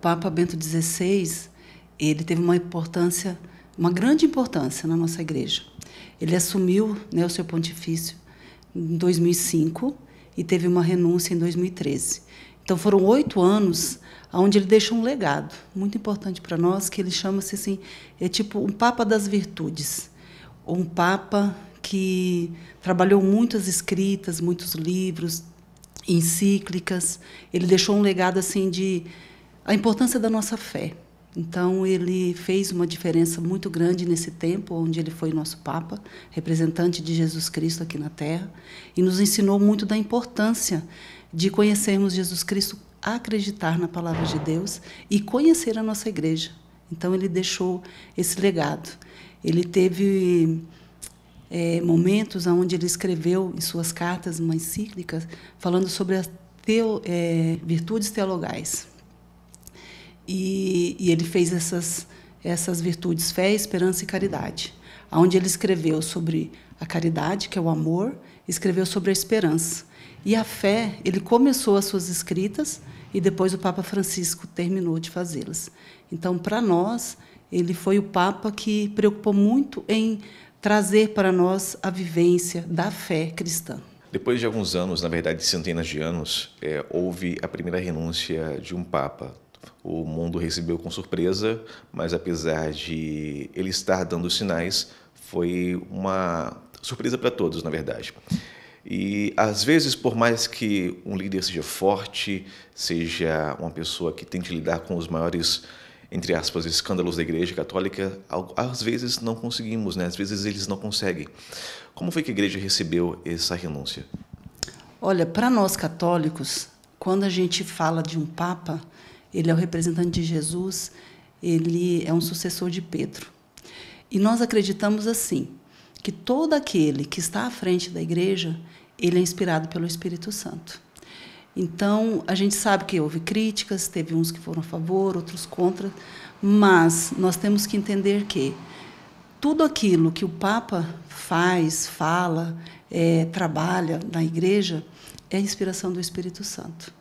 Papa Bento XVI, ele teve uma importância, uma grande importância na nossa igreja. Ele assumiu né, o seu pontifício em 2005 e teve uma renúncia em 2013. Então foram oito anos onde ele deixou um legado muito importante para nós, que ele chama-se assim, é tipo um Papa das Virtudes, um Papa que trabalhou muitas escritas, muitos livros, encíclicas. Ele deixou um legado assim de a importância da nossa fé. Então, ele fez uma diferença muito grande nesse tempo onde ele foi nosso Papa, representante de Jesus Cristo aqui na Terra, e nos ensinou muito da importância de conhecermos Jesus Cristo, acreditar na palavra de Deus e conhecer a nossa igreja. Então, ele deixou esse legado. Ele teve é, momentos onde ele escreveu em suas cartas uma encíclica falando sobre as teo, é, virtudes teologais e, e ele fez essas, essas virtudes fé, esperança e caridade. Onde ele escreveu sobre a caridade, que é o amor, escreveu sobre a esperança. E a fé, ele começou as suas escritas e depois o Papa Francisco terminou de fazê-las. Então, para nós, ele foi o Papa que preocupou muito em trazer para nós a vivência da fé cristã. Depois de alguns anos, na verdade centenas de anos, é, houve a primeira renúncia de um Papa, o mundo recebeu com surpresa, mas apesar de ele estar dando sinais, foi uma surpresa para todos, na verdade. E às vezes, por mais que um líder seja forte, seja uma pessoa que tente lidar com os maiores entre aspas, escândalos da Igreja Católica, às vezes não conseguimos, né? às vezes eles não conseguem. Como foi que a Igreja recebeu essa renúncia? Olha, para nós católicos, quando a gente fala de um Papa, ele é o representante de Jesus, ele é um sucessor de Pedro. E nós acreditamos assim, que todo aquele que está à frente da igreja, ele é inspirado pelo Espírito Santo. Então, a gente sabe que houve críticas, teve uns que foram a favor, outros contra, mas nós temos que entender que tudo aquilo que o Papa faz, fala, é, trabalha na igreja, é a inspiração do Espírito Santo.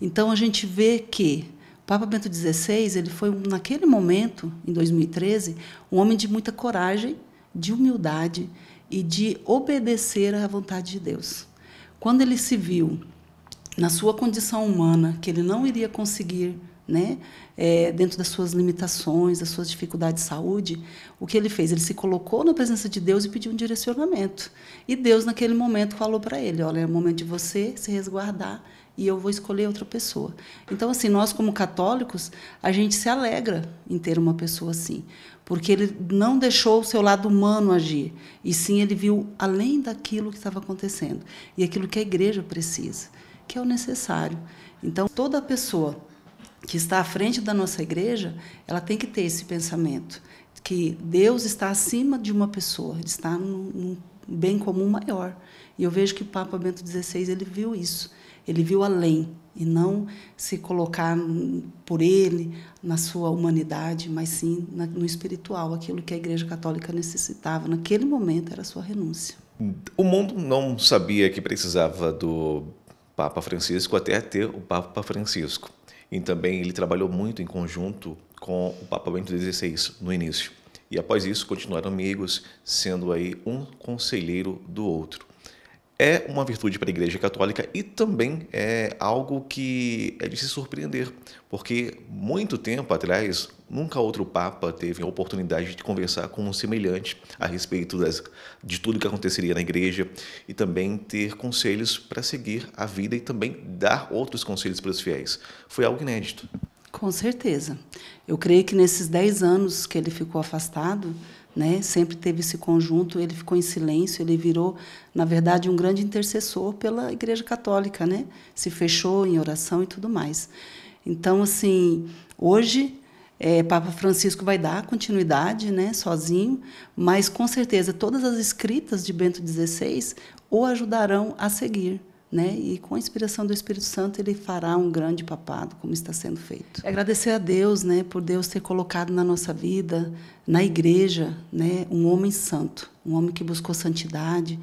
Então, a gente vê que Papa Bento XVI, ele foi naquele momento, em 2013, um homem de muita coragem, de humildade e de obedecer à vontade de Deus. Quando ele se viu na sua condição humana que ele não iria conseguir né? É, dentro das suas limitações, das suas dificuldades de saúde, o que ele fez? Ele se colocou na presença de Deus e pediu um direcionamento. E Deus, naquele momento, falou para ele: Olha, é o momento de você se resguardar e eu vou escolher outra pessoa. Então, assim, nós, como católicos, a gente se alegra em ter uma pessoa assim, porque ele não deixou o seu lado humano agir, e sim ele viu além daquilo que estava acontecendo e aquilo que a igreja precisa, que é o necessário. Então, toda pessoa que está à frente da nossa igreja, ela tem que ter esse pensamento que Deus está acima de uma pessoa, ele está num, bem comum maior. E eu vejo que o Papa Bento XVI ele viu isso, ele viu além e não se colocar por ele na sua humanidade, mas sim no espiritual, aquilo que a Igreja Católica necessitava naquele momento era a sua renúncia. O mundo não sabia que precisava do Papa Francisco até ter o Papa Francisco. E também ele trabalhou muito em conjunto com o Papa Bento XVI no início. E após isso continuaram amigos, sendo aí um conselheiro do outro é uma virtude para a Igreja Católica e também é algo que é de se surpreender, porque muito tempo atrás, nunca outro Papa teve a oportunidade de conversar com um semelhante a respeito das, de tudo que aconteceria na Igreja e também ter conselhos para seguir a vida e também dar outros conselhos para os fiéis. Foi algo inédito. Com certeza. Eu creio que nesses 10 anos que ele ficou afastado, né? Sempre teve esse conjunto, ele ficou em silêncio, ele virou, na verdade, um grande intercessor pela Igreja Católica, né? Se fechou em oração e tudo mais. Então, assim, hoje é, Papa Francisco vai dar continuidade, né, sozinho, mas com certeza todas as escritas de Bento XVI o ajudarão a seguir né? E com a inspiração do Espírito Santo ele fará um grande papado, como está sendo feito. É agradecer a Deus, né, por Deus ter colocado na nossa vida, na igreja, né, um homem santo, um homem que buscou santidade,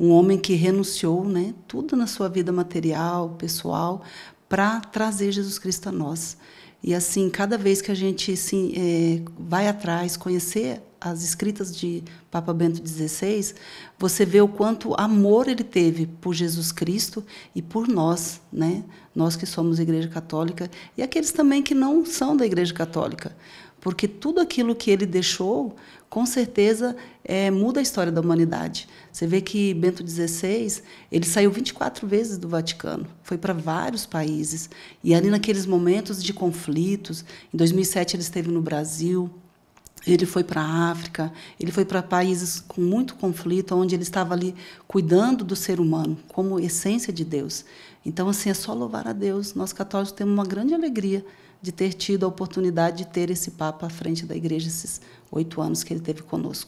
um homem que renunciou, né, tudo na sua vida material, pessoal, para trazer Jesus Cristo a nós. E assim, cada vez que a gente assim, é, vai atrás, conhecer as escritas de Papa Bento XVI, você vê o quanto amor ele teve por Jesus Cristo e por nós, né? Nós que somos Igreja Católica e aqueles também que não são da Igreja Católica, porque tudo aquilo que ele deixou, com certeza, é, muda a história da humanidade. Você vê que Bento XVI, ele saiu 24 vezes do Vaticano, foi para vários países. E ali naqueles momentos de conflitos, em 2007 ele esteve no Brasil, ele foi para a África, ele foi para países com muito conflito, onde ele estava ali cuidando do ser humano como essência de Deus. Então, assim, é só louvar a Deus. Nós católicos temos uma grande alegria de ter tido a oportunidade de ter esse Papa à frente da igreja esses oito anos que ele teve conosco.